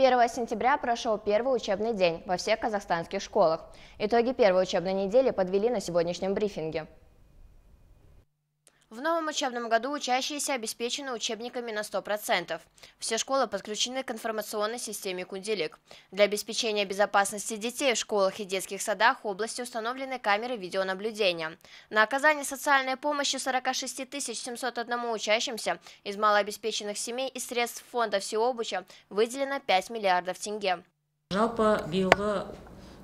1 сентября прошел первый учебный день во всех казахстанских школах. Итоги первой учебной недели подвели на сегодняшнем брифинге. В новом учебном году учащиеся обеспечены учебниками на 100%. Все школы подключены к информационной системе «Кунделик». Для обеспечения безопасности детей в школах и детских садах в области установлены камеры видеонаблюдения. На оказание социальной помощи 46 701 учащимся из малообеспеченных семей и средств фонда всеобуча выделено 5 миллиардов тенге. Жалпа биылғы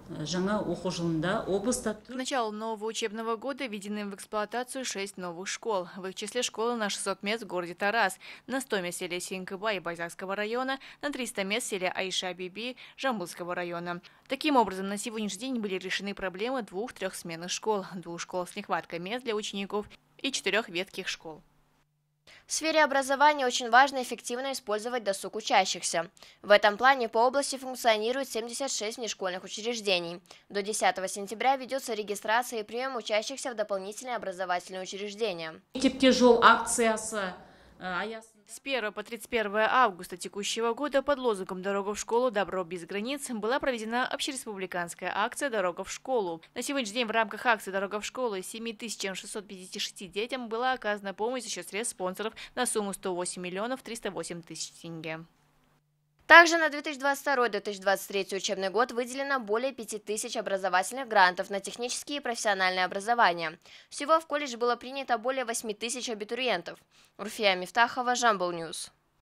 с начала нового учебного года введены в эксплуатацию шесть новых школ. В их числе школы на 600 мест в городе Тарас, на 100 мест в селе Синкаба и Байзакского района, на 300 мест в селе Аиша-Биби Жамбулского района. Таким образом, на сегодняшний день были решены проблемы двух-трехсменных трех школ, двух школ с нехваткой мест для учеников и четырех ветких школ. В сфере образования очень важно эффективно использовать досуг учащихся. В этом плане по области функционирует 76 внешкольных учреждений. До 10 сентября ведется регистрация и прием учащихся в дополнительные образовательные учреждения. С 1 по 31 августа текущего года под лозунгом «Дорога в школу. Добро без границ» была проведена общереспубликанская акция «Дорога в школу». На сегодняшний день в рамках акции «Дорога в школу» 7656 детям была оказана помощь за счет средств спонсоров на сумму 108 миллионов 308 тысяч тенге. Также на 2022-2023 учебный год выделено более 5000 образовательных грантов на технические и профессиональное образование. Всего в колледж было принято более 8000 абитуриентов. Урфия Мифтахова, Жамбл Ньюс.